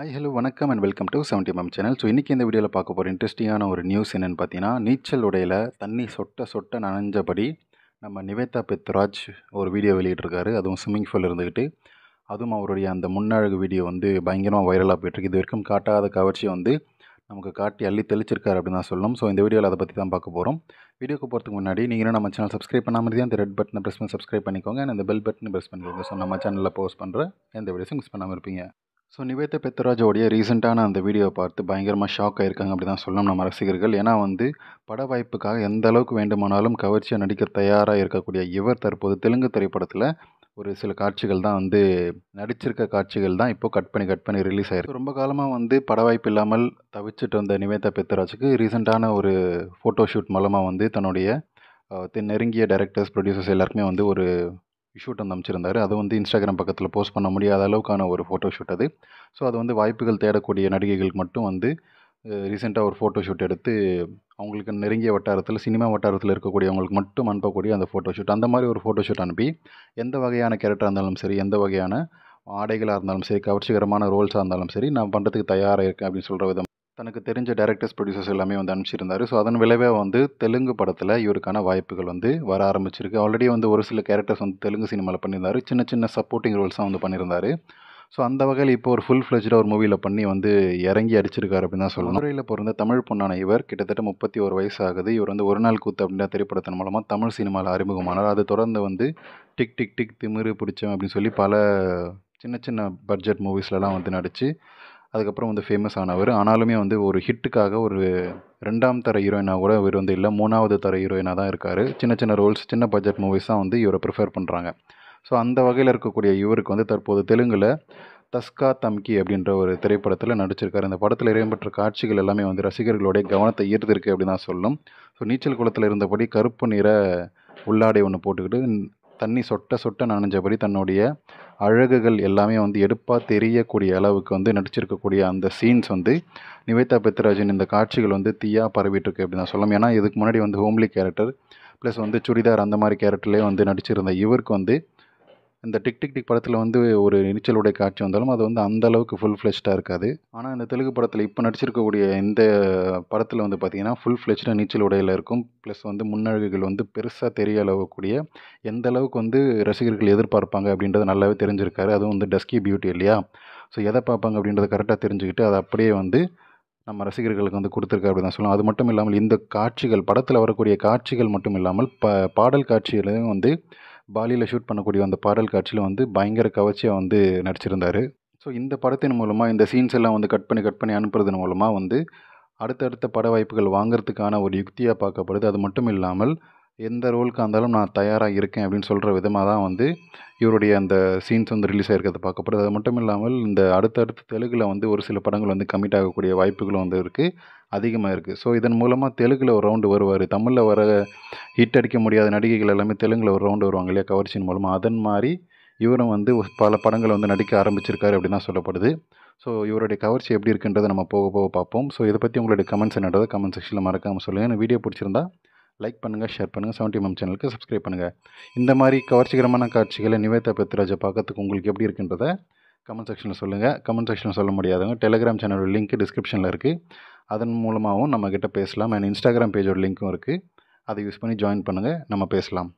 hi hello வணக்கம் and welcome to seventy ma'am channel so இன்றைக்கி இந்த வீடியோவில் பார்க்க போகிற இன்ட்ரெஸ்டிங்கான ஒரு நியூஸ் என்னென்னு பார்த்தீங்கன்னா நீச்சல் உடையில் தண்ணி சொட்ட சொட்ட நனைஞ்சபடி நம்ம நிவேதா பித்ராஜ் ஒரு வீடியோ வெளியிட்ருக்காரு அதுவும் ஸ்விம்மிங் ஃபூல் இருந்துக்கிட்டு அதுவும் அவருடைய அந்த முன்னழகு வீடியோ வந்து பயங்கரமாக வைரலாக போயிட்டுருக்கு இது வரைக்கும் காட்டாத கவர்ச்சியை வந்து நமக்கு காட்டி அள்ளி தெளிச்சிருக்காரு அப்படின்னு தான் சொல்லணும் ஸோ இந்த வீடியோவில் அதை பற்றி தான் பார்க்க போகிறோம் வீடியோக்கு போகிறதுக்கு முன்னாடி நீங்கள் நம்ம சேனல் சப்ஸ்கிரைப் பண்ணாமல் தான் ரெட் பட்டனை ப்ரெஸ் பண்ணி சப்ஸ்கிரைப் பண்ணிக்கோங்க அந்த பெல் பட்டனை ப்ரெஸ் பண்ணிக்கோங்க ஸோ நம்ம சேனலில் போஸ்ட் பண்ணுற எந்த வீடியோஸும் மிஸ் பண்ணாமல் இருப்பீங்க ஸோ நிவேதா பெத்தராஜோடைய ரீசெண்டான அந்த வீடியோவை பார்த்து பயங்கரமாக ஷாக் ஆகிருக்காங்க அப்படி தான் சொல்லணும் நம்ம ரசிகர்கள் ஏன்னா வந்து பட வாய்ப்புக்காக எந்த அளவுக்கு வேண்டுமானாலும் கவர்ச்சியாக நடிக்க தயாராக இருக்கக்கூடிய இவர் தற்போது தெலுங்கு திரைப்படத்தில் ஒரு சில காட்சிகள் தான் வந்து நடிச்சிருக்க காட்சிகள் தான் இப்போது கட் பண்ணி கட் பண்ணி ரிலீஸ் ஆகிருக்கு ரொம்ப காலமாக வந்து பட வாய்ப்பு இல்லாமல் தவிச்சிட்டு வந்த நிவேதா பெத்தராஜுக்கு ரீசெண்டான ஒரு ஃபோட்டோஷூட் மூலமாக வந்து தன்னுடைய நெருங்கிய டேரக்டர்ஸ் ப்ரொடியூசர்ஸ் எல்லாருக்குமே வந்து ஒரு ஷூட் வந்து அமைச்சிருந்தார் அது வந்து இன்ஸ்டாகிராம் பக்கத்தில் போஸ்ட் பண்ண முடியாத அளவுக்கான ஒரு ஃபோட்டோ ஷூட் அது ஸோ அது வந்து வாய்ப்புகள் தேடக்கூடிய நடிகைகளுக்கு மட்டும் வந்து ரீசெண்டாக ஒரு ஃபோட்டோ ஷூட் எடுத்து அவங்களுக்கு நெருங்கிய வட்டாரத்தில் சினிமா வட்டாரத்தில் இருக்கக்கூடியவங்களுக்கு மட்டும் அனுப்பக்கூடிய அந்த ஃபோட்டோ ஷூட் அந்த மாதிரி ஒரு ஃபோட்டோ ஷூட் அனுப்பி எந்த வகையான கேரக்டராக இருந்தாலும் சரி எந்த வகையான ஆடைகளாக இருந்தாலும் சரி கவர்ச்சிகரமான ரோல்ஸாக இருந்தாலும் சரி நான் பண்ணுறதுக்கு தயாராக இருக்கேன் அப்படின்னு சொல்கிற விதம் தனக்கு தெரிஞ்ச டேரக்டர்ஸ் ப்ரொடியூசர்ஸ் எல்லாமே வந்து அனுப்பிச்சிருந்தாரு ஸோ அதன் விளைவாக வந்து தெலுங்கு படத்தில் இவருக்கான வாய்ப்புகள் வந்து வர ஆரம்பிச்சிருக்கு ஆல்ரெடி வந்து ஒரு சில கேரக்டர்ஸ் வந்து தெலுங்கு சினிமாவில் பண்ணியிருந்தார் சின்ன சின்ன சப்போர்ட்டிங் ரோல்ஸாக வந்து பண்ணியிருந்தார் ஸோ அந்த வகையில் இப்போ ஒரு ஃபுல் ஃப்ளெஜ்டாக ஒரு மூவியில் பண்ணி வந்து இறங்கி அடிச்சிருக்காரு அப்படின்னு தான் சொல்லணும் முறையில் பிறந்த தமிழ் பொண்ணான இவர் கிட்டத்தட்ட முப்பத்தி ஒரு வயசு ஆகுது இவர் வந்து ஒரு நாள் கூத்து அப்படின்ற திரைப்படத்தின் மூலமாக தமிழ் சினிமாவில் அறிமுகமானார் அது தொடர்ந்து வந்து டிக் டிக் டிக் திமிரு பிடிச்சோம் அப்படின்னு சொல்லி பல சின்ன சின்ன பட்ஜெட் மூவிஸ்லலாம் வந்து நடித்து அதுக்கப்புறம் வந்து ஃபேமஸ் ஆனவர் ஆனாலுமே வந்து ஒரு ஹிட்டுக்காக ஒரு ரெண்டாம் தர ஹீரோயினாக கூட இவர் வந்து இல்லை மூணாவது தர ஹீரோயினாக தான் இருக்கார் சின்ன சின்ன ரோல்ஸ் சின்ன பட்ஜெட் மூவிஸ் தான் வந்து இவரை ப்ரிஃபர் பண்ணுறாங்க ஸோ அந்த வகையில் இருக்கக்கூடிய இவருக்கு வந்து தற்போது தெலுங்கில் தஸ்கா தம்கி அப்படின்ற ஒரு திரைப்படத்தில் நடிச்சிருக்காரு இந்த படத்தில் இடம்பெற்ற காட்சிகள் எல்லாமே வந்து ரசிகர்களுடைய கவனத்தை ஈர்த்திருக்கு அப்படின்னு தான் சொல்லும் ஸோ நீச்சல் குளத்தில் இருந்தபடி கருப்பு நிற உள்ளாடை ஒன்று போட்டுக்கிட்டு தண்ணி சொட்ட சொட்ட நனைஞ்சபடி தன்னுடைய அழகுகள் எல்லாமே வந்து எடுப்பாக தெரியக்கூடிய அளவுக்கு வந்து நடிச்சிருக்கக்கூடிய அந்த சீன்ஸ் வந்து நிவேதா பெத்ராஜின் இந்த காட்சிகள் வந்து தீயாக பரவிட்டுருக்கு அப்படி தான் சொல்லலாம் ஏன்னா இதுக்கு முன்னாடி வந்து ஹோம்லி கேரக்டர் ப்ளஸ் வந்து சுடிதார் அந்த மாதிரி கேரக்டர்லேயே வந்து நடிச்சிருந்த இவருக்கு வந்து இந்த டிக் டிக் டிக் படத்தில் வந்து ஒரு நீச்சலுடைய காட்சி வந்தாலும் அது வந்து அந்த அளவுக்கு ஃபுல் ஃப்ளெஷ்டாக இருக்காது ஆனால் இந்த தெலுங்கு படத்தில் இப்போ நடிச்சிருக்கக்கூடிய இந்த படத்தில் வந்து பார்த்திங்கன்னா ஃபுல் ஃப்ளெஷ்டாக நீச்சல் உடையில் இருக்கும் ப்ளஸ் வந்து முன்னழகுகள் வந்து பெருசாக தெரிய அளவுக்கூடிய எந்த அளவுக்கு வந்து ரசிகர்கள் எதிர்பார்ப்பாங்க அப்படின்றது நல்லாவே தெரிஞ்சிருக்காரு அதுவும் வந்து டஸ்கி பியூட்டி இல்லையா ஸோ எதை பார்ப்பாங்க அப்படின்றத கரெக்டாக தெரிஞ்சுக்கிட்டு அதை அப்படியே வந்து நம்ம ரசிகர்களுக்கு வந்து கொடுத்துருக்காரு அப்படின்னு தான் சொல்லலாம் அது மட்டும் இல்லாமல் இந்த காட்சிகள் படத்தில் வரக்கூடிய காட்சிகள் மட்டும் இல்லாமல் ப பாடல் காட்சிகளையும் வந்து பாலியில் ஷூட் பண்ணக்கூடிய அந்த பாடல் காட்சியில் வந்து பயங்கர கவர்ச்சியாக வந்து நடிச்சிருந்தார் ஸோ இந்த படத்தின் மூலமாக இந்த சீன்ஸ் எல்லாம் வந்து கட் பண்ணி கட் பண்ணி அனுப்புறதன் மூலமாக வந்து அடுத்தடுத்த பட வாய்ப்புகள் வாங்குறதுக்கான ஒரு யுக்தியாக பார்க்கப்படுது அது மட்டும் இல்லாமல் எந்த ரோலுக்கு இருந்தாலும் நான் தயாராக இருக்கேன் அப்படின்னு சொல்கிற விதமாக தான் வந்து இவருடைய அந்த சீன்ஸ் வந்து ரிலீஸ் ஆகிருக்கிறது பார்க்கப்படுது அது மட்டும் இல்லாமல் இந்த அடுத்தடுத்த தெலுங்கில் வந்து ஒரு சில படங்கள் வந்து கம்மிட் ஆகக்கூடிய வாய்ப்புகளும் வந்து இருக்குது அதிகமாக இருக்குது ஸோ இதன் மூலமாக தெலுங்கில் ஒரு ரவுண்டு வருவார் தமிழில் வர ஹிட் அடிக்க முடியாத நடிகைகள் எல்லாமே தெலுங்கில் ஒரு ரவுண்டு வருவாங்க இல்லையா கவர்ச்சியின் மூலமாக அதன் மாதிரி இவரும் வந்து பல படங்களை வந்து நடிக்க ஆரம்பிச்சிருக்காரு அப்படின்னு தான் சொல்லப்படுது ஸோ இவருடைய கவர்ச்சி எப்படி இருக்குன்றதை நம்ம போக போக பார்ப்போம் ஸோ இதை பற்றி உங்களுடைய கமெண்ட்ஸ் என்னன்றதை கமெண்ட் செக்ஷனில் மறக்காமல் சொல்லுங்கள் ஏன்னா வீடியோ பிடிச்சிருந்தா லைக் பண்ணுங்கள் ஷேர் பண்ணுங்கள் செவன்டி மேம் சேனலுக்கு சப்ஸ்கிரைப் பண்ணுங்கள் இந்த மாதிரி கவர்ச்சிகரமான காட்சிகளை நிவேதா பத்ராஜை பார்க்கறதுக்கு உங்களுக்கு எப்படி இருக்குன்றதை கமெண்ட் செக்ஷனில் சொல்லுங்கள் கமெண்ட் செக்ஷனில் சொல்ல முடியாதவங்க டெலிகிராம் சேனலோட லிங்க் டிஸ்கிரிப்ஷனில் இருக்குது அதன் மூலமாகவும் நம்மக்கிட்ட பேசலாம் அண்ட் இன்ஸ்டாகிராம் பேஜோட லிங்க்கும் இருக்குது அதை யூஸ் பண்ணி ஜாயின் பண்ணுங்கள் நம்ம பேசலாம்